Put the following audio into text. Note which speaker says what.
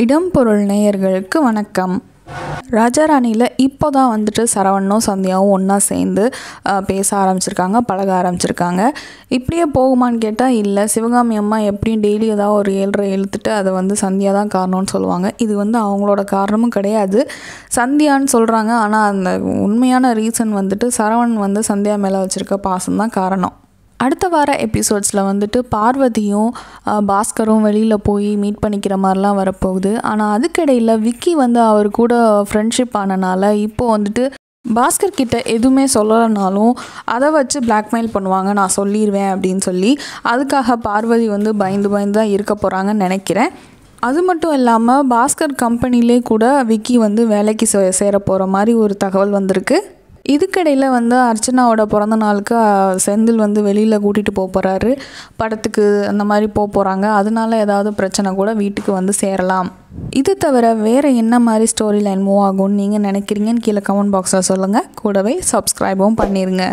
Speaker 1: இடம் பொருள் நேயர்களுக்கு வணக்கம் ராஜாராணியில் இப்போ தான் வந்துட்டு சரவணனும் சந்தியாவும் ஒன்றா சேர்ந்து பேச ஆரம்பிச்சிருக்காங்க பழக ஆரம்பிச்சிருக்காங்க இப்படியே போகுமான்னு கேட்டால் இல்லை சிவகாமி அம்மா எப்படியும் டெய்லி ஏதாவது ஒரு ஏழரை எழுத்துட்டு அதை வந்து சந்தியா தான் காரணம்னு சொல்லுவாங்க இது வந்து அவங்களோட காரணமும் கிடையாது சந்தியான்னு சொல்கிறாங்க ஆனால் அந்த உண்மையான ரீசன் வந்துட்டு சரவணன் வந்து சந்தியா மேலே வச்சுருக்க பாசம்தான் காரணம் அடுத்த வார எபிசோட்ஸில் வந்துட்டு பார்வதியும் பாஸ்கரும் வெளியில் போய் மீட் பண்ணிக்கிற மாதிரிலாம் வரப்போகுது ஆனால் அதுக்கிடையில் விக்கி வந்து அவர் கூட ஃப்ரெண்ட்ஷிப் ஆனனால இப்போது வந்துட்டு பாஸ்கர் கிட்ட எதுவுமே சொல்லலைனாலும் அதை வச்சு பிளாக்மெயில் பண்ணுவாங்க நான் சொல்லிடுவேன் அப்படின்னு சொல்லி அதுக்காக பார்வதி வந்து பயந்து பயந்து தான் இருக்க போகிறாங்கன்னு நினைக்கிறேன் அது மட்டும் இல்லாமல் பாஸ்கர் கம்பெனிலே கூட விக்கி வந்து வேலைக்கு சே சேர போகிற மாதிரி ஒரு தகவல் வந்திருக்கு இதுக்கடையில் வந்து அர்ச்சனாவோட பிறந்த நாளுக்கு செந்தில் வந்து வெளியில் கூட்டிகிட்டு போக போகிறாரு படத்துக்கு அந்த மாதிரி போக போகிறாங்க அதனால ஏதாவது பிரச்சனை கூட வீட்டுக்கு வந்து சேரலாம் இது தவிர வேறு என்ன மாதிரி ஸ்டோரி லைன் மூவ் ஆகும்னு நீங்கள் நினைக்கிறீங்கன்னு கீழே கமெண்ட் பாக்ஸில் சொல்லுங்கள் கூடவே சப்ஸ்கிரைபும் பண்ணிடுங்க